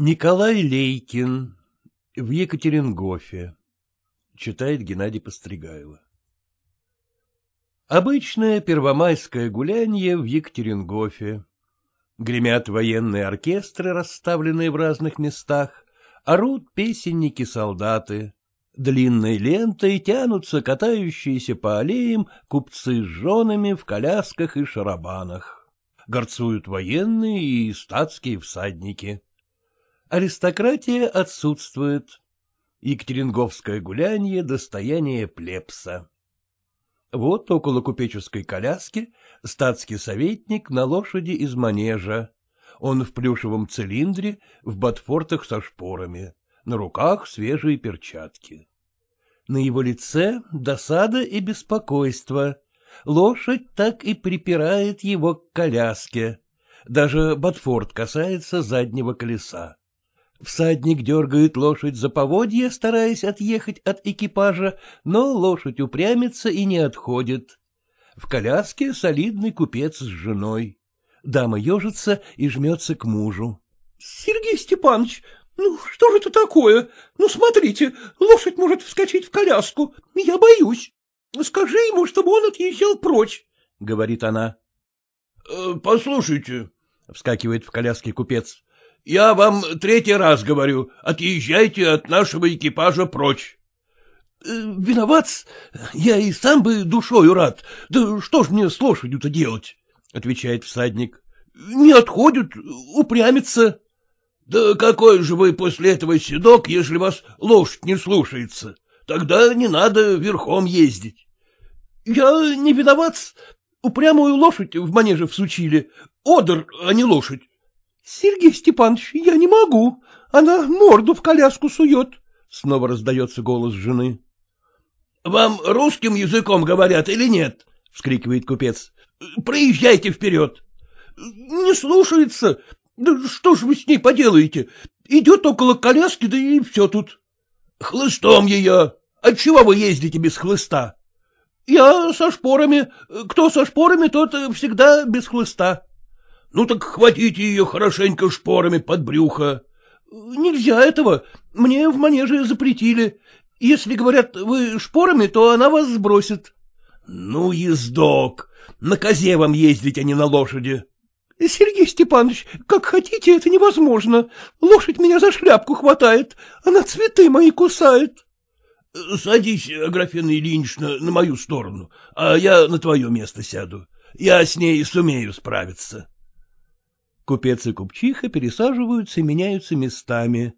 Николай Лейкин в Екатерингофе. Читает Геннадий Постригайло. Обычное первомайское гулянье в Екатерингофе. Гремят военные оркестры, расставленные в разных местах, орут песенники-солдаты. Длинной лентой тянутся катающиеся по аллеям купцы с женами в колясках и шарабанах. Горцуют военные и статские всадники аристократия отсутствует. Екатеринговское гулянье — достояние плебса. Вот около купеческой коляски статский советник на лошади из манежа. Он в плюшевом цилиндре, в ботфортах со шпорами, на руках свежие перчатки. На его лице досада и беспокойство. Лошадь так и припирает его к коляске. Даже ботфорт касается заднего колеса. Всадник дергает лошадь за поводья, стараясь отъехать от экипажа, но лошадь упрямится и не отходит. В коляске солидный купец с женой. Дама ежится и жмется к мужу. — Сергей Степанович, ну что же это такое? Ну смотрите, лошадь может вскочить в коляску, я боюсь. Скажи ему, чтобы он отъезжал прочь, — говорит она. «Э, — Послушайте, — вскакивает в коляске купец, — я вам третий раз говорю, отъезжайте от нашего экипажа прочь. Э, — Виноват, я и сам бы душою рад, да что ж мне с лошадью-то делать? — отвечает всадник. — Не отходят, упрямится. — Да какой же вы после этого седок, если вас лошадь не слушается? Тогда не надо верхом ездить. — Я не виноват, упрямую лошадь в манеже всучили, одер, а не лошадь. Сергей Степанович, я не могу, она морду в коляску сует, — снова раздается голос жены. — Вам русским языком говорят или нет? — вскрикивает купец. — Проезжайте вперед. — Не слушается. Да что ж вы с ней поделаете? Идет около коляски, да и все тут. — Хлыстом ее. Отчего вы ездите без хлыста? — Я со шпорами. Кто со шпорами, тот э, всегда без хлыста. Ну так хватите ее хорошенько шпорами под брюхо. — Нельзя этого. Мне в манеже запретили. Если, говорят, вы шпорами, то она вас сбросит. — Ну, ездок, на козе вам ездить, а не на лошади. — Сергей Степанович, как хотите, это невозможно. Лошадь меня за шляпку хватает, она цветы мои кусает. — Садись, Аграфена Ильинична, на мою сторону, а я на твое место сяду. Я с ней сумею справиться. Купец и купчиха пересаживаются и меняются местами.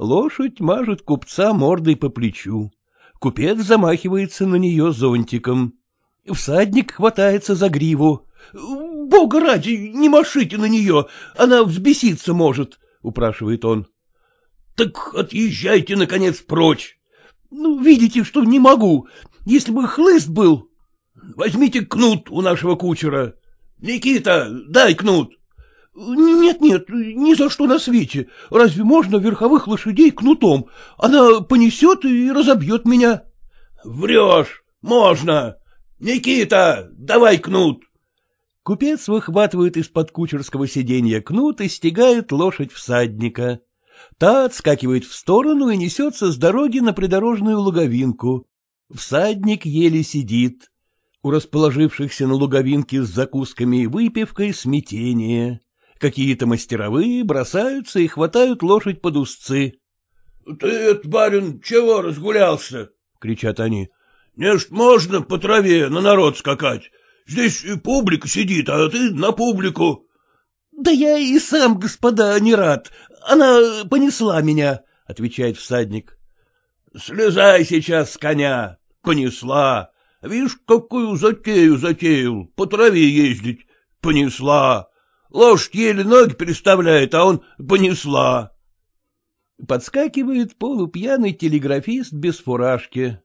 Лошадь мажет купца мордой по плечу. Купец замахивается на нее зонтиком. Всадник хватается за гриву. «Бога ради, не машите на нее, она взбеситься может», — упрашивает он. «Так отъезжайте, наконец, прочь!» «Ну, видите, что не могу. Если бы хлыст был...» «Возьмите кнут у нашего кучера. Никита, дай кнут!» Нет-нет, ни за что на свете. Разве можно верховых лошадей кнутом? Она понесет и разобьет меня. Врешь, можно. Никита, давай кнут. Купец выхватывает из-под кучерского сиденья кнут и стегает лошадь всадника. Та отскакивает в сторону и несется с дороги на придорожную луговинку. Всадник еле сидит. У расположившихся на луговинке с закусками и выпивкой смятение. Какие-то мастеровые бросаются и хватают лошадь под узцы. — Ты, барин, чего разгулялся? — кричат они. — Не ж можно по траве на народ скакать. Здесь и публика сидит, а ты на публику. — Да я и сам, господа, не рад. Она понесла меня, — отвечает всадник. — Слезай сейчас с коня. Понесла. Видишь, какую затею затеял, по траве ездить. Понесла. Лошадь еле ноги переставляет, а он понесла. Подскакивает полупьяный телеграфист без фуражки.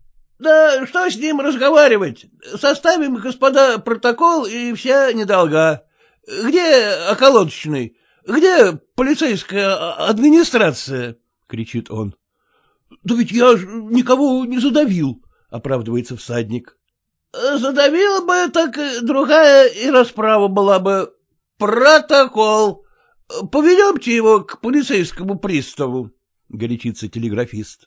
— Да что с ним разговаривать? Составим, господа, протокол и вся недолга. Где околоточный? Где полицейская администрация? — кричит он. — Да ведь я ж никого не задавил, — оправдывается всадник. — Задавил бы, так другая и расправа была бы, Протокол. Поведемте его к полицейскому приставу, — горячится телеграфист.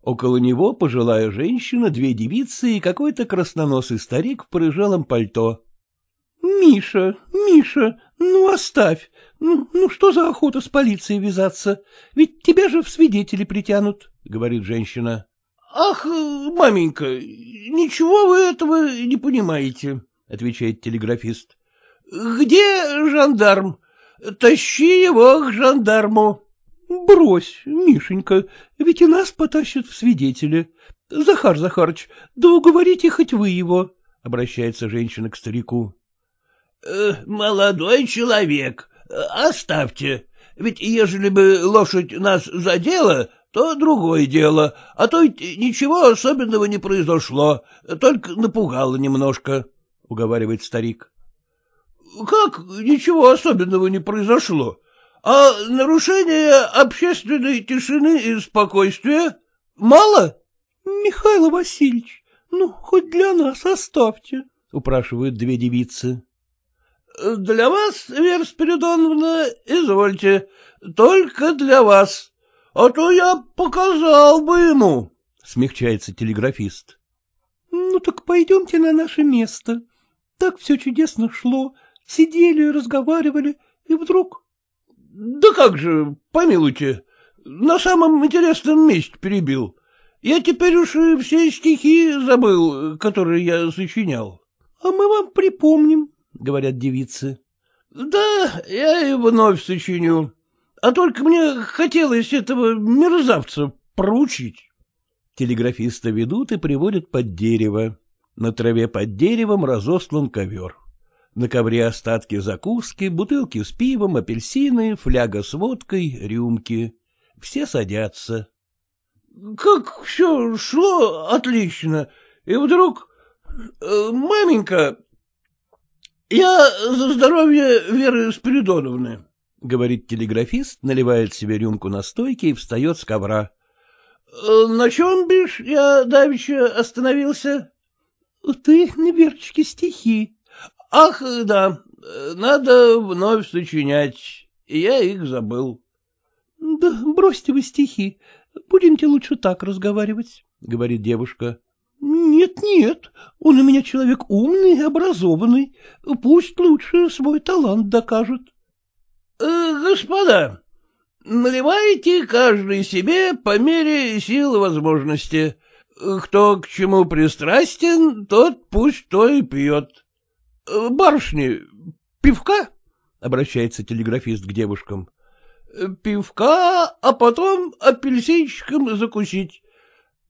Около него пожилая женщина, две девицы и какой-то красноносый старик в порыжалом пальто. — Миша, Миша, ну оставь. Ну, ну что за охота с полицией вязаться? Ведь тебя же в свидетели притянут, — говорит женщина. — Ах, маменька, ничего вы этого не понимаете, — отвечает телеграфист. Где жандарм? Тащи его к жандарму. Брось, Мишенька, ведь и нас потащат в свидетели. Захар Захарыч, да уговорите хоть вы его, — обращается женщина к старику. «Э, молодой человек, оставьте, ведь ежели бы лошадь нас задела, то другое дело, а то ведь ничего особенного не произошло, только напугало немножко, — уговаривает старик. Как ничего особенного не произошло? А нарушение общественной тишины и спокойствия мало? Михаил Васильевич, ну, хоть для нас оставьте, — упрашивают две девицы. — Для вас, Вера Спиридоновна, извольте, только для вас, а то я показал бы ему, — смягчается телеграфист. — Ну так пойдемте на наше место. Так все чудесно шло, — Сидели, и разговаривали, и вдруг... — Да как же, помилуйте, на самом интересном месте перебил. Я теперь уж все стихи забыл, которые я сочинял. — А мы вам припомним, — говорят девицы. — Да, я и вновь сочиню. А только мне хотелось этого мерзавца проучить. Телеграфиста ведут и приводят под дерево. На траве под деревом разослан ковер. На ковре остатки закуски, бутылки с пивом, апельсины, фляга с водкой, рюмки. Все садятся. — Как все шло отлично, и вдруг... Э, маменька, я за здоровье Веры Спиридоновны, — говорит телеграфист, наливает себе рюмку на стойке и встает с ковра. Э, — На чем, бишь, я давеча остановился? — Ты на верчике стихи, — Ах, да, э, надо вновь сочинять, я их забыл. — Да бросьте вы стихи, будемте лучше так разговаривать, — говорит девушка. Нет, — Нет-нет, он у меня человек умный и образованный, пусть лучше свой талант докажет. «Э, — Господа, наливайте каждый себе по мере сил и возможности. Кто к чему пристрастен, тот пусть то и пьет. Э, — Барышни, пивка? — обращается телеграфист к девушкам. Э, — Пивка, а потом апельсинчиком закусить.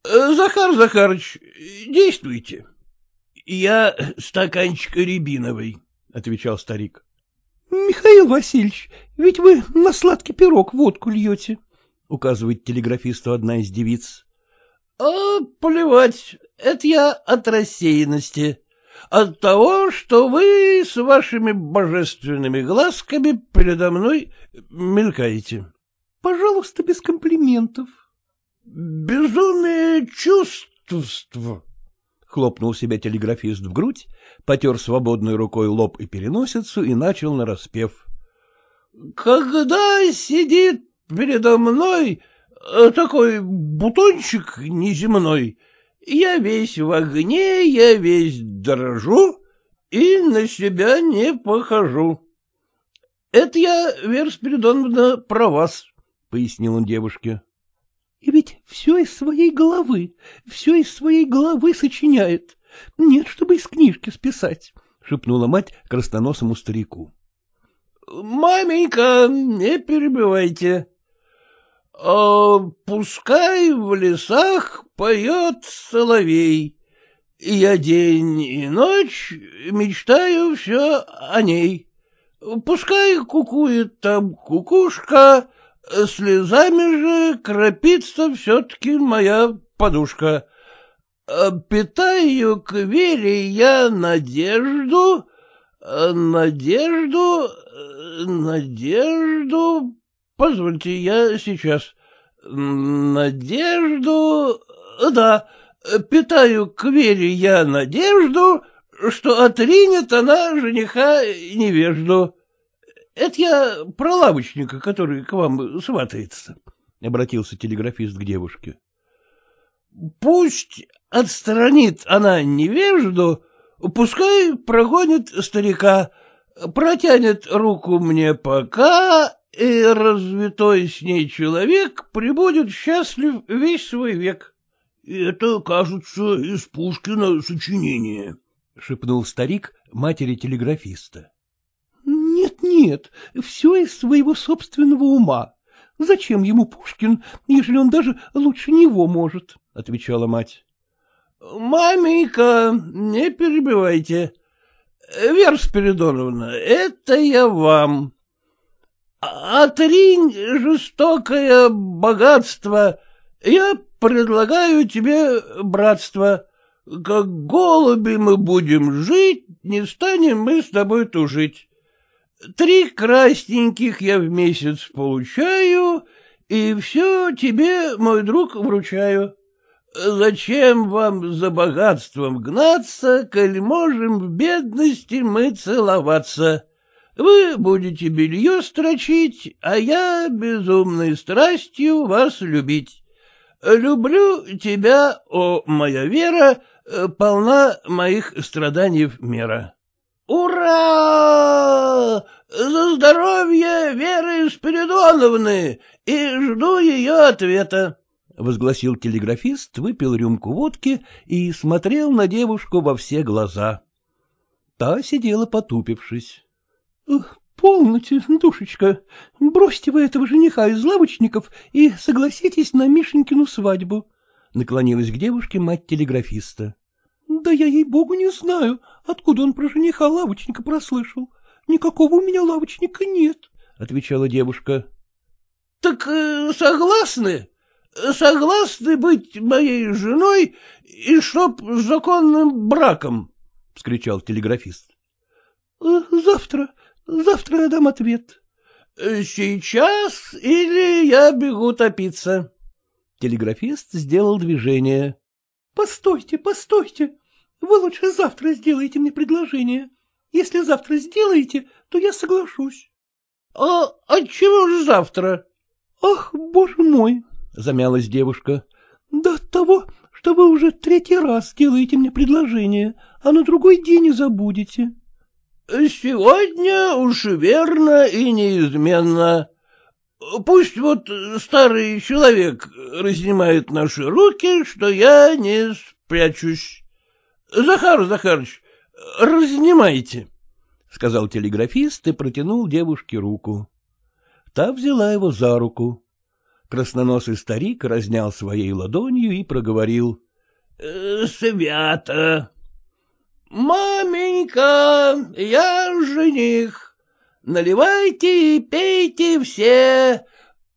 Э, Захар Захарыч, действуйте. — Я стаканчик рябиновый, — отвечал старик. — Михаил Васильевич, ведь вы на сладкий пирог водку льете, — указывает телеграфисту одна из девиц. — А, плевать, это я от рассеянности, от того, что вы с вашими божественными глазками передо мной мелькаете. — Пожалуйста, без комплиментов. — Безумное чувство. Хлопнул себя телеграфист в грудь, потер свободной рукой лоб и переносицу и начал нараспев. — Когда сидит передо мной э, такой бутончик неземной, я весь в огне, я весь дрожу и на себя не похожу. — Это я, Вера Спиридоновна, про вас, — пояснил он девушке. — И ведь все из своей головы, все из своей головы сочиняет. Нет, чтобы из книжки списать, — шепнула мать красноносому старику. — Маменька, не перебивайте, а пускай в лесах поет соловей. Я день и ночь мечтаю все о ней. Пускай кукует там кукушка, слезами же крапится все-таки моя подушка. А питаю к вере я надежду, надежду, надежду — Позвольте, я сейчас. Надежду... Да, питаю к вере я надежду, что отринет она жениха невежду. Это я про лавочника, который к вам сватается, — обратился телеграфист к девушке. — Пусть отстранит она невежду, пускай прогонит старика, протянет руку мне пока и развитой с ней человек прибудет счастлив весь свой век. — Это, кажется, из Пушкина сочинение, — шепнул старик матери телеграфиста. «Нет, — Нет-нет, все из своего собственного ума. Зачем ему Пушкин, если он даже лучше него может? — отвечала мать. — Маменька, не перебивайте. Вера Спиридоновна, это я вам, Отринь жестокое богатство, я предлагаю тебе братство. Как голуби мы будем жить, не станем мы с тобой тужить. Три красненьких я в месяц получаю, и все тебе, мой друг, вручаю. Зачем вам за богатством гнаться, коль можем в бедности мы целоваться? Вы будете белье строчить, а я безумной страстью вас любить. Люблю тебя, о моя вера, э, полна моих страданий мера. Ура! За здоровье Веры Спиридоновны! И жду ее ответа. — возгласил телеграфист, выпил рюмку водки и смотрел на девушку во все глаза. Та сидела потупившись. — Полноте, душечка, бросьте вы этого жениха из лавочников и согласитесь на Мишенькину свадьбу, — наклонилась к девушке мать телеграфиста. — Да я ей-богу не знаю, откуда он про жениха лавочника прослышал. Никакого у меня лавочника нет, — отвечала девушка. — Так э, согласны? Согласны быть моей женой и чтоб законным браком? — вскричал телеграфист. Э, — Завтра Завтра я дам ответ. — Сейчас или я бегу топиться. Телеграфист сделал движение. — Постойте, постойте. Вы лучше завтра сделаете мне предложение. Если завтра сделаете, то я соглашусь. — А отчего а же завтра? — Ах, боже мой, — замялась девушка, — да от того, что вы уже третий раз делаете мне предложение, а на другой день и забудете. — Сегодня уж верно и неизменно. Пусть вот старый человек разнимает наши руки, что я не спрячусь. Захар Захарович, разнимайте, — сказал телеграфист и протянул девушке руку. Та взяла его за руку. Красноносый старик разнял своей ладонью и проговорил. «Э, — Свято! «Маменька, я жених! Наливайте и пейте все!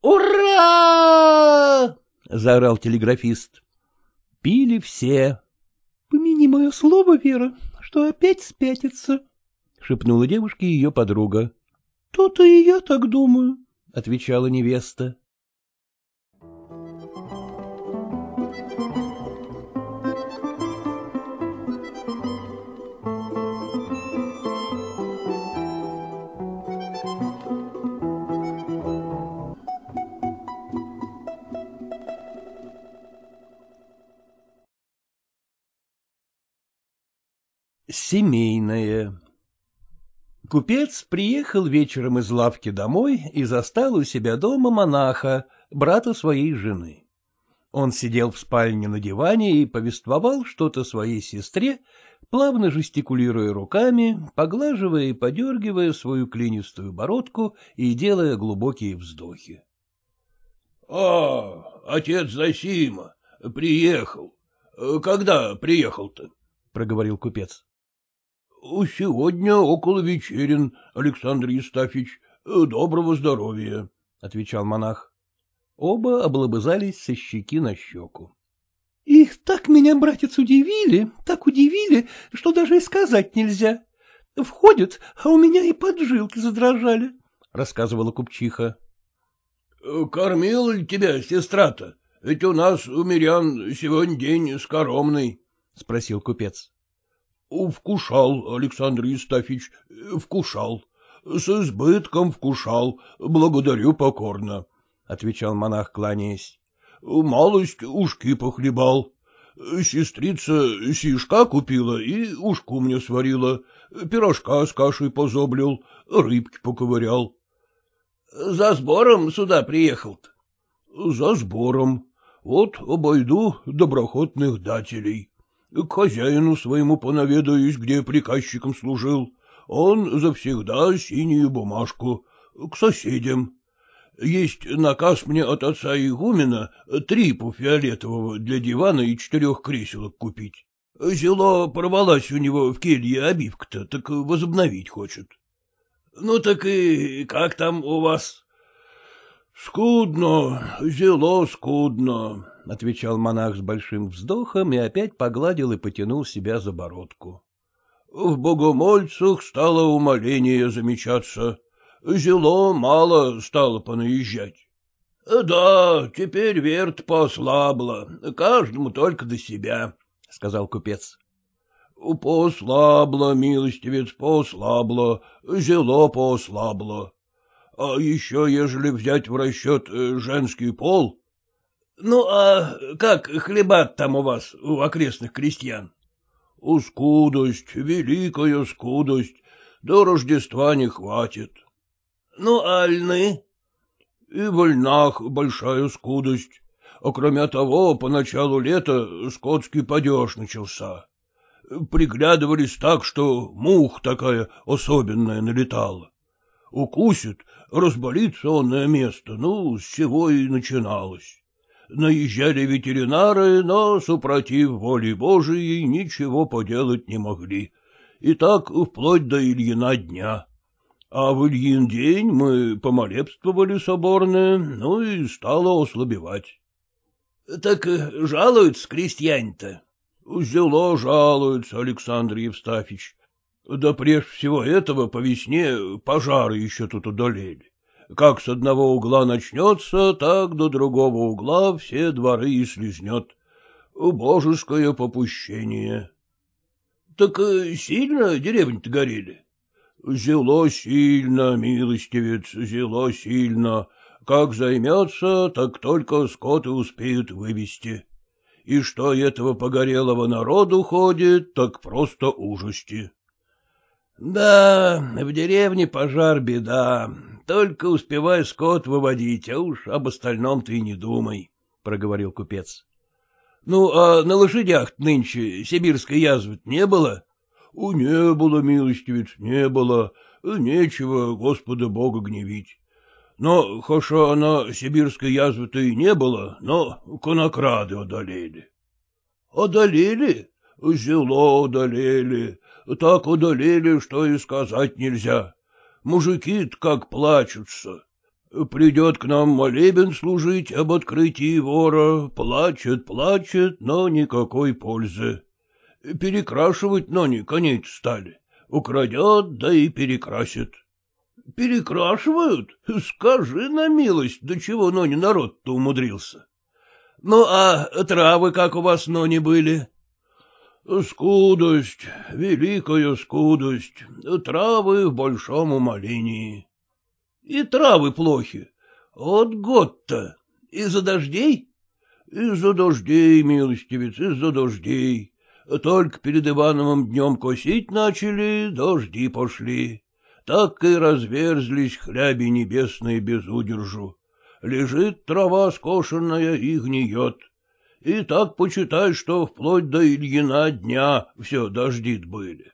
Ура!» — заорал телеграфист. Пили все. «Помяни мое слово, Вера, что опять спятится», — шепнула девушке ее подруга. «То-то и я так думаю», — отвечала невеста. Иное Купец приехал вечером из лавки домой и застал у себя дома монаха, брата своей жены. Он сидел в спальне на диване и повествовал что-то своей сестре, плавно жестикулируя руками, поглаживая и подергивая свою клинистую бородку и делая глубокие вздохи. — А, отец Засима, приехал. Когда приехал-то? — проговорил купец. — Сегодня около вечерин, Александр Евстафич. Э, доброго здоровья, — отвечал монах. Оба облобызались со щеки на щеку. — Их так меня, братец, удивили, так удивили, что даже и сказать нельзя. Входят, а у меня и поджилки задрожали, — рассказывала купчиха. — э, Кормила ли тебя сестра-то? Ведь у нас у мирян сегодня день скоромный, — спросил купец. — Вкушал, Александр Евстафич, вкушал. С избытком вкушал, благодарю покорно, — отвечал монах, кланяясь. — Малость ушки похлебал. Сестрица сишка купила и ушку мне сварила, пирожка с кашей позоблил, рыбки поковырял. — За сбором сюда приехал-то? — За сбором. Вот обойду доброхотных дателей. К хозяину своему понаведаюсь, где приказчиком служил. Он завсегда синюю бумажку. К соседям. Есть наказ мне от отца игумена трипу фиолетового для дивана и четырех креселок купить. Зело порвалась у него в келье обивка-то, так возобновить хочет. Ну так и как там у вас? Скудно, зело скудно. — отвечал монах с большим вздохом и опять погладил и потянул себя за бородку. — В богомольцах стало умоление замечаться. Зело мало стало понаезжать. — Да, теперь верт послабла, каждому только до себя, — сказал купец. — Послабло, милостивец, послабло, зело послабло. А еще, ежели взять в расчет э, женский пол, ну, а как хлебат там у вас, у окрестных крестьян? — Скудость, великая скудость, до Рождества не хватит. — Ну, а льны? — И в льнах большая скудость. А кроме того, по началу лета скотский падеж начался. Приглядывались так, что мух такая особенная налетала. Укусит, разболится он место, ну, с чего и начиналось. Наезжали ветеринары, но, супротив воли Божией, ничего поделать не могли. И так вплоть до Ильина дня. А в Ильин день мы помолебствовали соборное, ну и стало ослабевать. — Так э, жалуются крестьяне-то? — Зело жалуются, Александр Евстафич. Да прежде всего этого по весне пожары еще тут удалели как с одного угла начнется, так до другого угла все дворы и слезнет. Божеское попущение. — Так э, сильно деревни-то горели? — Зело сильно, милостивец, зело сильно. Как займется, так только скоты успеют вывести. И что этого погорелого народу ходит, так просто ужасти. — Да, в деревне пожар беда, только успевай скот выводить, а уж об остальном ты и не думай, — проговорил купец. — Ну, а на лошадях нынче сибирской язвы не было? — у Не было, милостивец, не было. Нечего Господа Бога гневить. Но, хоша она сибирской язвы-то и не было, но конокрады одолели. — Одолели? Зело одолели. Так одолели, что и сказать нельзя мужики-то как плачутся. Придет к нам молебен служить об открытии вора, плачет, плачет, но никакой пользы. Перекрашивать, но не коней стали. Украдет, да и перекрасит. Перекрашивают? Скажи на милость, до чего, Нони народ-то умудрился. Ну, а травы как у вас, Нони были? — Скудость, великая скудость, травы в большом умолении. — И травы плохи. От год-то. Из-за дождей? — Из-за дождей, милостивец, из-за дождей. Только перед Ивановым днем косить начали, дожди пошли. Так и разверзлись хляби небесные без удержу. Лежит трава скошенная и гниет и так почитай, что вплоть до Ильина дня все дождит были.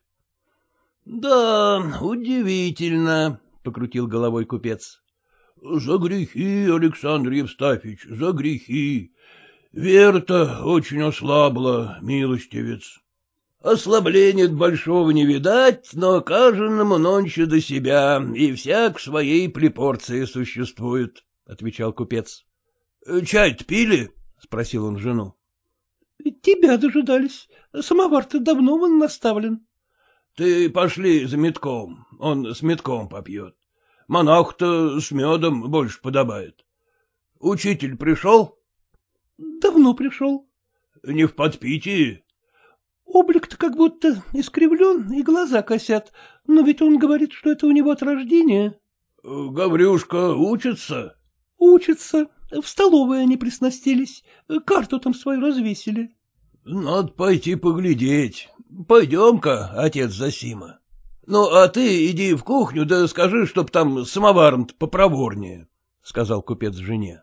— Да, удивительно, — покрутил головой купец. — За грехи, Александр Евстафич, за грехи. Верта очень ослабла, милостивец. Ослабление большого не видать, но каждому нонче до себя, и всяк в своей припорции существует, — отвечал купец. — Чай-то пили? —— спросил он жену. — Тебя дожидались. Самовар-то давно он наставлен. — Ты пошли за метком. Он с метком попьет. монах то с медом больше подобает. Учитель пришел? — Давно пришел. — Не в подпитии? Облик-то как будто искривлен, и глаза косят, но ведь он говорит, что это у него от рождения. — Гаврюшка учится? — Учится. Э, в столовой они приснастились, э, карту там свою развесили. — Надо пойти поглядеть. Пойдем-ка, отец Засима. Ну, а ты иди в кухню, да скажи, чтоб там самоваром попроворнее, — сказал купец жене.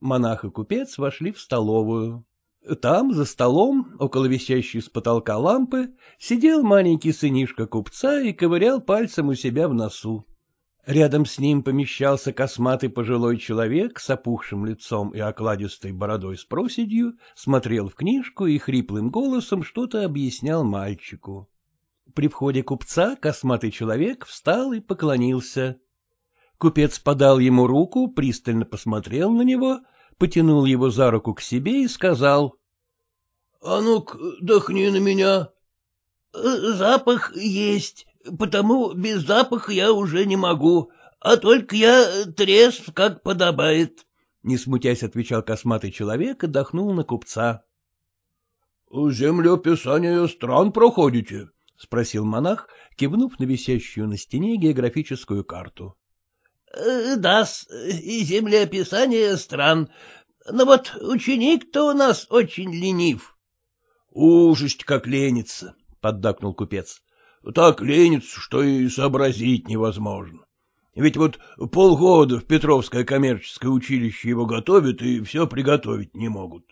Монах и купец вошли в столовую. Там, за столом, около висящей с потолка лампы, сидел маленький сынишка купца и ковырял пальцем у себя в носу. Рядом с ним помещался косматый пожилой человек с опухшим лицом и окладистой бородой с проседью, смотрел в книжку и хриплым голосом что-то объяснял мальчику. При входе купца косматый человек встал и поклонился. Купец подал ему руку, пристально посмотрел на него, потянул его за руку к себе и сказал. — А ну-ка, дохни на меня. — Запах есть, потому без запаха я уже не могу, а только я трезв, как подобает. Не смутясь, отвечал косматый человек и дохнул на купца. — Землю писания стран проходите? — спросил монах, кивнув на висящую на стене географическую карту. Э, — Да-с, землеописание стран, но вот ученик-то у нас очень ленив. — Ужасть как ленится, — поддакнул купец. Так ленится, что и сообразить невозможно. Ведь вот полгода в Петровское коммерческое училище его готовят, и все приготовить не могут.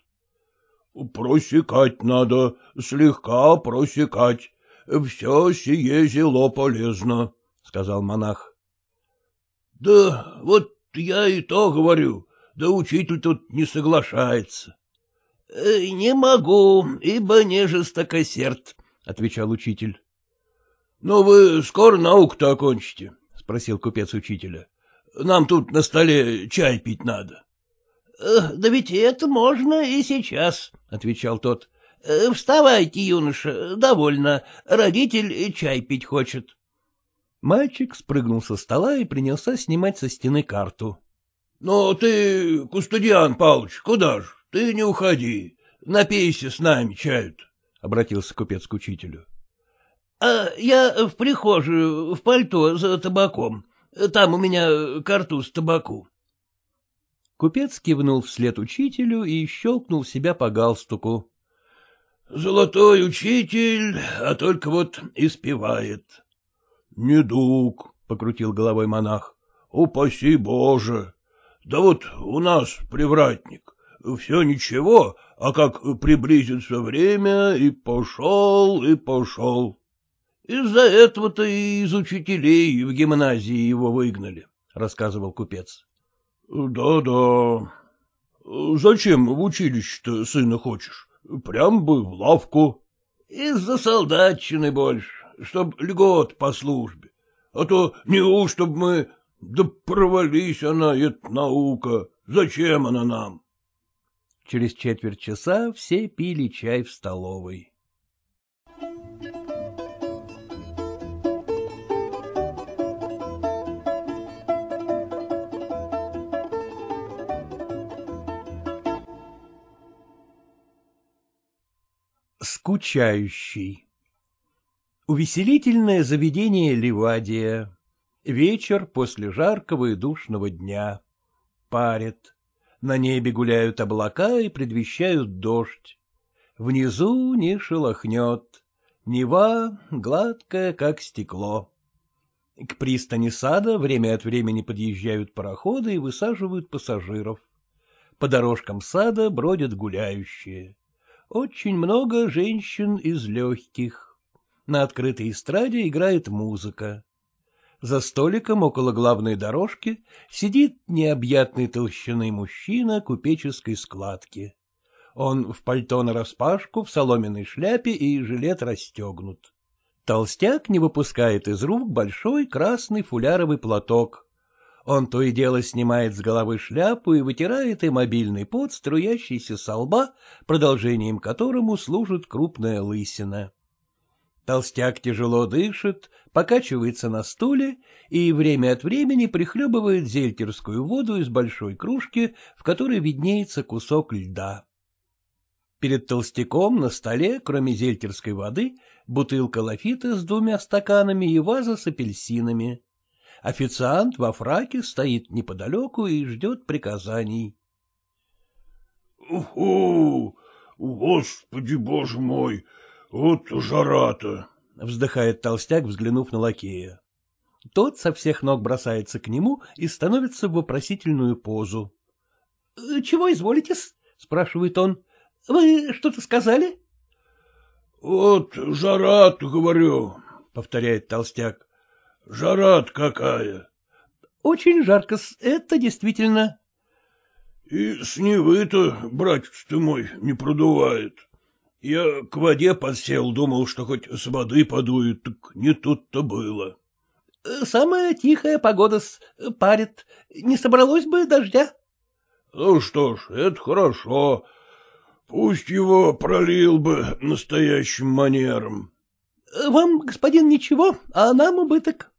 Просекать надо, слегка просекать. Все сие зело полезно, — сказал монах. — Да вот я и то говорю, да учитель тут не соглашается. — э, Не могу, ибо не жестокосерд, — отвечал учитель. Ну, вы скоро науку-то окончите? — спросил купец учителя. — Нам тут на столе чай пить надо. — Да ведь это можно и сейчас, — отвечал тот. — Вставайте, юноша, довольно, родитель чай пить хочет. Мальчик спрыгнул со стола и принялся снимать со стены карту. — Но ну, ты, Кустудиан Павлович, куда же? Ты не уходи, напейся с нами чают, — обратился купец к учителю. —— А я в прихожую, в пальто за табаком. Там у меня карту с табаку. Купец кивнул вслед учителю и щелкнул себя по галстуку. — Золотой учитель, а только вот испевает. — Недуг, — покрутил головой монах, — упаси Боже! Да вот у нас привратник, все ничего, а как приблизится время, и пошел, и пошел. Из-за этого-то и из учителей в гимназии его выгнали, — рассказывал купец. Да, — Да-да. Зачем в училище-то сына хочешь? Прям бы в лавку. — Из-за солдатчины больше, чтоб льгот по службе. А то не неу, чтоб мы... Да провались она, эта наука. Зачем она нам? Через четверть часа все пили чай в столовой. Скучающий Увеселительное заведение Ливадия. Вечер после жаркого и душного дня. Парит. На небе гуляют облака и предвещают дождь. Внизу не шелохнет. Нева гладкая, как стекло. К пристани сада время от времени подъезжают пароходы и высаживают пассажиров. По дорожкам сада бродят гуляющие очень много женщин из легких. На открытой эстраде играет музыка. За столиком около главной дорожки сидит необъятной толщины мужчина купеческой складки. Он в пальто нараспашку, в соломенной шляпе и жилет расстегнут. Толстяк не выпускает из рук большой красный фуляровый платок, он то и дело снимает с головы шляпу и вытирает им обильный пот, струящийся со лба, продолжением которому служит крупная лысина. Толстяк тяжело дышит, покачивается на стуле и время от времени прихлебывает зельтерскую воду из большой кружки, в которой виднеется кусок льда. Перед толстяком на столе, кроме зельтерской воды, бутылка лафита с двумя стаканами и ваза с апельсинами. Официант во фраке стоит неподалеку и ждет приказаний. — Уху! Господи, боже мой! Вот жара-то! — вздыхает толстяк, взглянув на лакея. Тот со всех ног бросается к нему и становится в вопросительную позу. «Э, — Чего изволитесь? — спрашивает он. — Вы что-то сказали? — Вот жара-то, говорю, — повторяет толстяк. — какая! — Очень жарко это действительно. — И с Невы-то, братец ты мой, не продувает. Я к воде подсел, думал, что хоть с воды подует, так не тут-то было. Э, — Самая тихая погода с э, парит. Не собралось бы дождя? — Ну что ж, это хорошо. Пусть его пролил бы настоящим манером. Э, — Вам, господин, ничего, а нам убыток.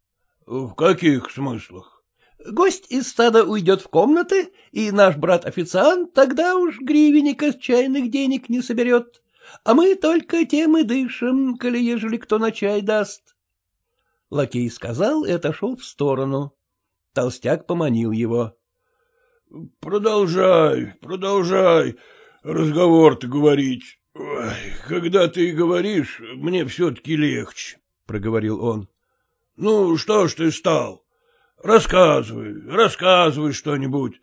— В каких смыслах? — Гость из стада уйдет в комнаты, и наш брат-официант тогда уж гривенника с чайных денег не соберет, а мы только тем и дышим, коли ежели кто на чай даст. Лакей сказал и отошел в сторону. Толстяк поманил его. — Продолжай, продолжай разговор-то говорить. Ой, когда ты говоришь, мне все-таки легче, — проговорил он. — Ну, что ж ты стал? Рассказывай, рассказывай что-нибудь.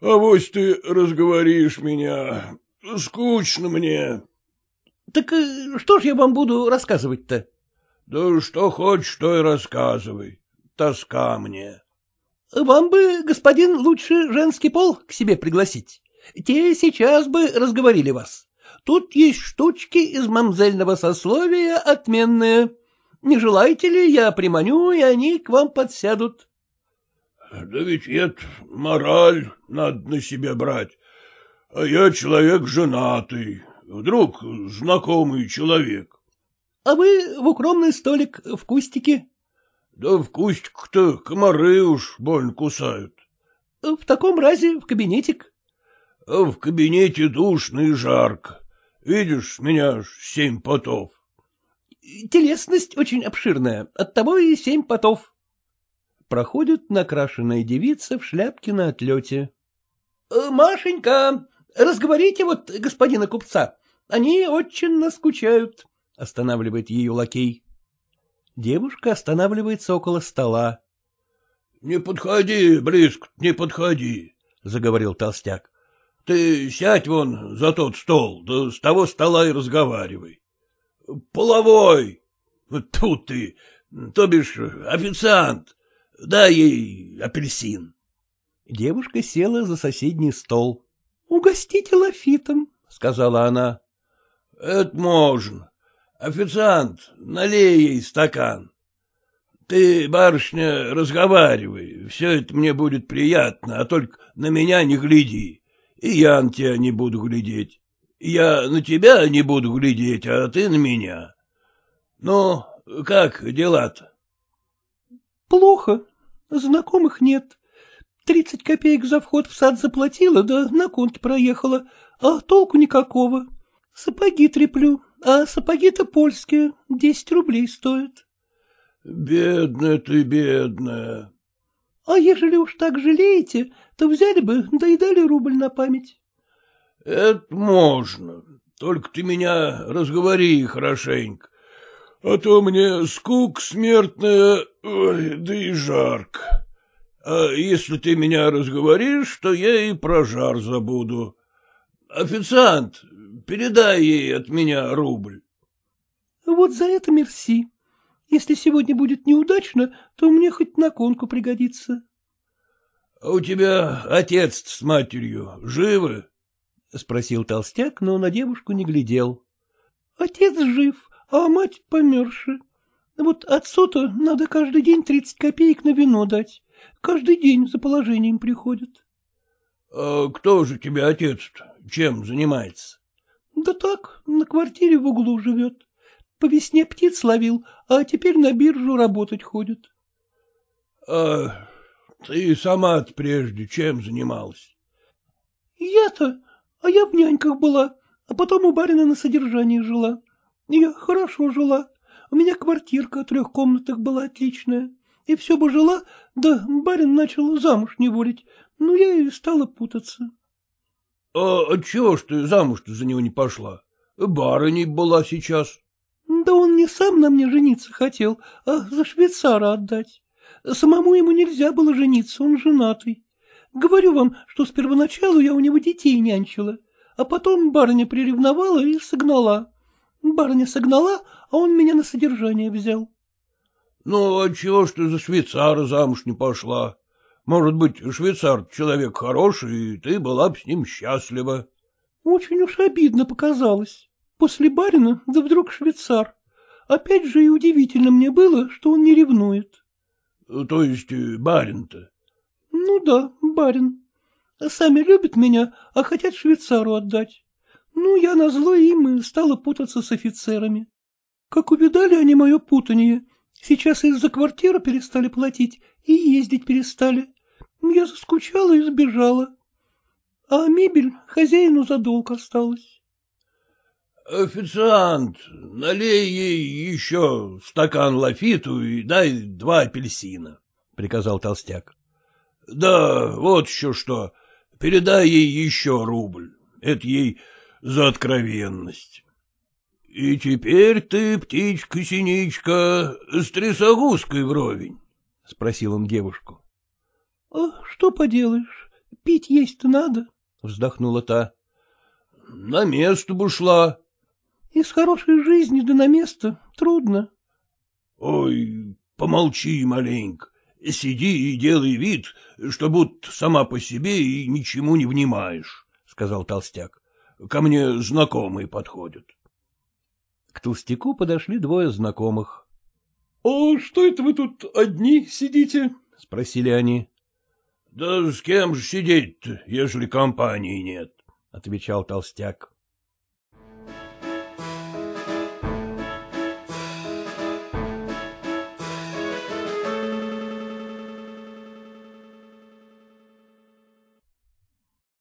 А вось ты разговоришь меня. Скучно мне. — Так э, что ж я вам буду рассказывать-то? — Да что хочешь, то и рассказывай. Тоска мне. — Вам бы, господин, лучше женский пол к себе пригласить. Те сейчас бы разговорили вас. Тут есть штучки из мамзельного сословия отменные. — не желаете ли, я приманю, и они к вам подсядут? — Да ведь это мораль надо на себя брать. А я человек женатый, вдруг знакомый человек. — А вы в укромный столик в кустике? — Да в кустик-то комары уж больно кусают. — В таком разе в кабинетик. — В кабинете душно и жарко. Видишь, меня аж семь потов. Телесность очень обширная, оттого и семь потов. Проходит накрашенная девица в шляпке на отлете. «Э, — Машенька, разговорите вот господина купца. Они очень наскучают, — останавливает ее лакей. Девушка останавливается около стола. — Не подходи, близко, не подходи, — заговорил толстяк. — Ты сядь вон за тот стол, да с того стола и разговаривай. — Половой! Тут ты, то бишь официант, дай ей апельсин. Девушка села за соседний стол. — Угостите лафитом, — сказала она. — Это можно. Официант, налей ей стакан. Ты, барышня, разговаривай, все это мне будет приятно, а только на меня не гляди, и я на тебя не буду глядеть. Я на тебя не буду глядеть, а ты на меня. Ну, как дела-то? — Плохо. Знакомых нет. Тридцать копеек за вход в сад заплатила, да на конт проехала, а толку никакого. Сапоги треплю, а сапоги-то польские, десять рублей стоят. — Бедная ты, бедная. — А ежели уж так жалеете, то взяли бы, да и дали рубль на память. — Это можно, только ты меня разговори хорошенько, а то мне скук смертная, ой, да и жарко. А если ты меня разговоришь, то я и про жар забуду. Официант, передай ей от меня рубль. — Вот за это мерси. Если сегодня будет неудачно, то мне хоть на конку пригодится. — А у тебя отец с матерью живы? — спросил толстяк, но на девушку не глядел. — Отец жив, а мать померши. Вот отцу-то надо каждый день тридцать копеек на вино дать. Каждый день за положением приходит. А — Кто же тебе отец-то? Чем занимается? — Да так, на квартире в углу живет. По весне птиц ловил, а теперь на биржу работать ходит. — А ты сама прежде чем занималась? — Я-то а я в няньках была, а потом у барина на содержании жила. Я хорошо жила. У меня квартирка о трех комнатах была отличная. И все бы жила, да барин начал замуж не волить, но ну, я и стала путаться. — А чего ж ты замуж-то за него не пошла? Барыней была сейчас. — Да он не сам на мне жениться хотел, а за швейцара отдать. Самому ему нельзя было жениться, он женатый. Говорю вам, что с первоначалу я у него детей нянчила, а потом барыня приревновала и согнала. Барыня согнала, а он меня на содержание взял. — Ну, а чего ж ты за швейцара замуж не пошла? Может быть, швейцар человек хороший, и ты была бы с ним счастлива. — Очень уж обидно показалось. После барина, да вдруг швейцар. Опять же и удивительно мне было, что он не ревнует. — То есть э, барин-то? Ну да, барин. Сами любят меня, а хотят швейцару отдать. Ну, я назло им и стала путаться с офицерами. Как увидали они мое путание, сейчас из-за квартиры перестали платить и ездить перестали. Я заскучала и сбежала. А мебель хозяину за долг осталась. — Официант, налей ей еще стакан лафиту и дай два апельсина, — приказал толстяк. — Да, вот еще что. Передай ей еще рубль. Это ей за откровенность. — И теперь ты, птичка-синичка, с трясогузкой вровень? — спросил он девушку. — а Что поделаешь, пить есть-то надо, — вздохнула та. — На место бы шла. — Из хорошей жизни да на место трудно. — Ой, помолчи маленько. Сиди и делай вид, что будто сама по себе и ничему не внимаешь, — сказал толстяк. — Ко мне знакомые подходят. К толстяку подошли двое знакомых. «А — О, что это вы тут одни сидите? — спросили они. — Да с кем же сидеть-то, ежели компании нет? — отвечал толстяк.